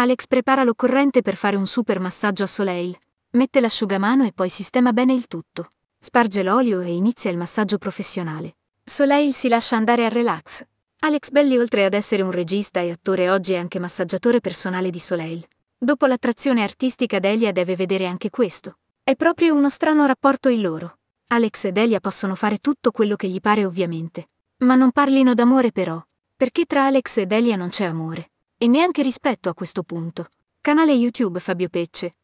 Alex prepara l'occorrente per fare un super massaggio a Soleil, mette l'asciugamano e poi sistema bene il tutto. Sparge l'olio e inizia il massaggio professionale. Soleil si lascia andare al relax. Alex Belli oltre ad essere un regista e attore oggi è anche massaggiatore personale di Soleil. Dopo l'attrazione artistica Delia deve vedere anche questo. È proprio uno strano rapporto il loro. Alex e Delia possono fare tutto quello che gli pare ovviamente. Ma non parlino d'amore però, perché tra Alex e Delia non c'è amore. E neanche rispetto a questo punto. Canale YouTube Fabio Pecce.